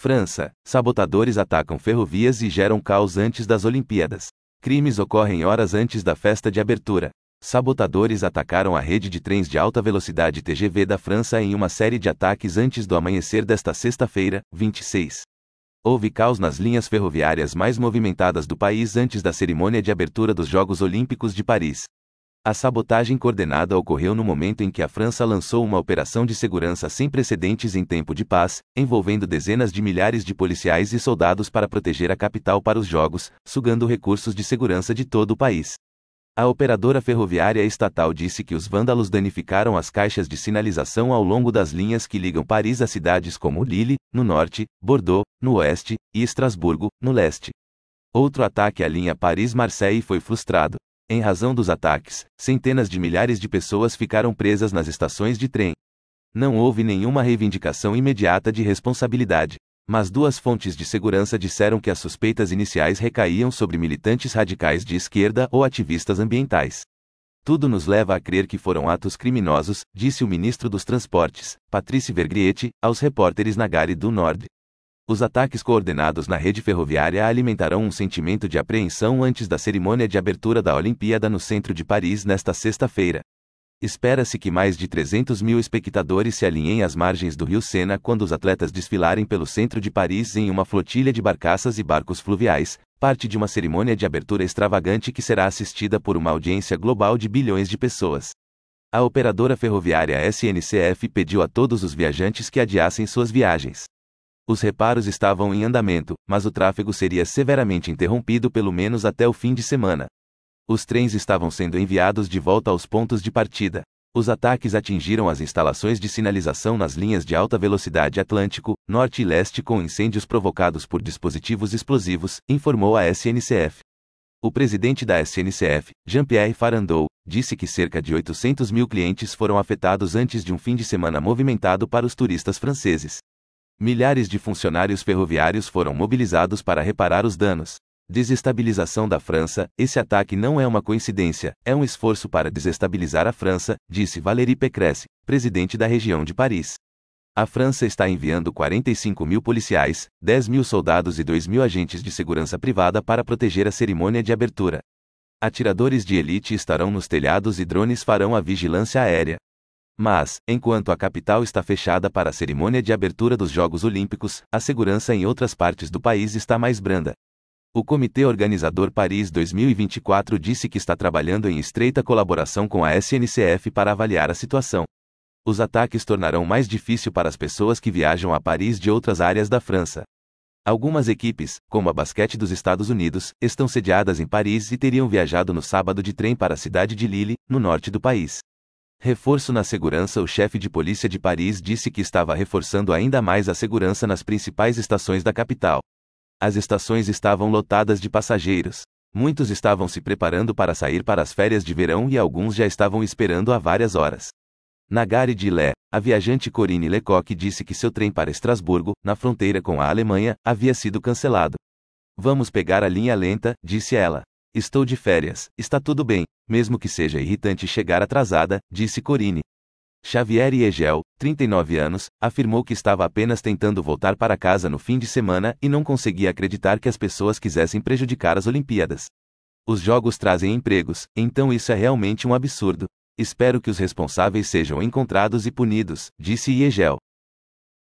França. Sabotadores atacam ferrovias e geram caos antes das Olimpíadas. Crimes ocorrem horas antes da festa de abertura. Sabotadores atacaram a rede de trens de alta velocidade TGV da França em uma série de ataques antes do amanhecer desta sexta-feira, 26. Houve caos nas linhas ferroviárias mais movimentadas do país antes da cerimônia de abertura dos Jogos Olímpicos de Paris. A sabotagem coordenada ocorreu no momento em que a França lançou uma operação de segurança sem precedentes em tempo de paz, envolvendo dezenas de milhares de policiais e soldados para proteger a capital para os jogos, sugando recursos de segurança de todo o país. A operadora ferroviária estatal disse que os vândalos danificaram as caixas de sinalização ao longo das linhas que ligam Paris a cidades como Lille, no norte, Bordeaux, no oeste, e Estrasburgo, no leste. Outro ataque à linha Paris-Marseille foi frustrado, em razão dos ataques, centenas de milhares de pessoas ficaram presas nas estações de trem. Não houve nenhuma reivindicação imediata de responsabilidade, mas duas fontes de segurança disseram que as suspeitas iniciais recaíam sobre militantes radicais de esquerda ou ativistas ambientais. Tudo nos leva a crer que foram atos criminosos, disse o ministro dos Transportes, Patrice Vergriete, aos repórteres na Gare do Nord, os ataques coordenados na rede ferroviária alimentarão um sentimento de apreensão antes da cerimônia de abertura da Olimpíada no centro de Paris nesta sexta-feira. Espera-se que mais de 300 mil espectadores se alinhem às margens do rio Sena quando os atletas desfilarem pelo centro de Paris em uma flotilha de barcaças e barcos fluviais, parte de uma cerimônia de abertura extravagante que será assistida por uma audiência global de bilhões de pessoas. A operadora ferroviária SNCF pediu a todos os viajantes que adiassem suas viagens. Os reparos estavam em andamento, mas o tráfego seria severamente interrompido pelo menos até o fim de semana. Os trens estavam sendo enviados de volta aos pontos de partida. Os ataques atingiram as instalações de sinalização nas linhas de alta velocidade Atlântico, Norte e Leste com incêndios provocados por dispositivos explosivos, informou a SNCF. O presidente da SNCF, Jean-Pierre Farandou, disse que cerca de 800 mil clientes foram afetados antes de um fim de semana movimentado para os turistas franceses. Milhares de funcionários ferroviários foram mobilizados para reparar os danos. Desestabilização da França: Esse ataque não é uma coincidência, é um esforço para desestabilizar a França, disse Valérie Pécresse, presidente da região de Paris. A França está enviando 45 mil policiais, 10 mil soldados e 2 mil agentes de segurança privada para proteger a cerimônia de abertura. Atiradores de elite estarão nos telhados e drones farão a vigilância aérea. Mas, enquanto a capital está fechada para a cerimônia de abertura dos Jogos Olímpicos, a segurança em outras partes do país está mais branda. O comitê organizador Paris 2024 disse que está trabalhando em estreita colaboração com a SNCF para avaliar a situação. Os ataques tornarão mais difícil para as pessoas que viajam a Paris de outras áreas da França. Algumas equipes, como a basquete dos Estados Unidos, estão sediadas em Paris e teriam viajado no sábado de trem para a cidade de Lille, no norte do país. Reforço na segurança O chefe de polícia de Paris disse que estava reforçando ainda mais a segurança nas principais estações da capital. As estações estavam lotadas de passageiros. Muitos estavam se preparando para sair para as férias de verão e alguns já estavam esperando há várias horas. Na gare de Lé, a viajante Corinne Lecoq disse que seu trem para Estrasburgo, na fronteira com a Alemanha, havia sido cancelado. Vamos pegar a linha lenta, disse ela. Estou de férias, está tudo bem, mesmo que seja irritante chegar atrasada, disse Corine. Xavier Egel, 39 anos, afirmou que estava apenas tentando voltar para casa no fim de semana e não conseguia acreditar que as pessoas quisessem prejudicar as Olimpíadas. Os jogos trazem empregos, então isso é realmente um absurdo. Espero que os responsáveis sejam encontrados e punidos, disse Iegel.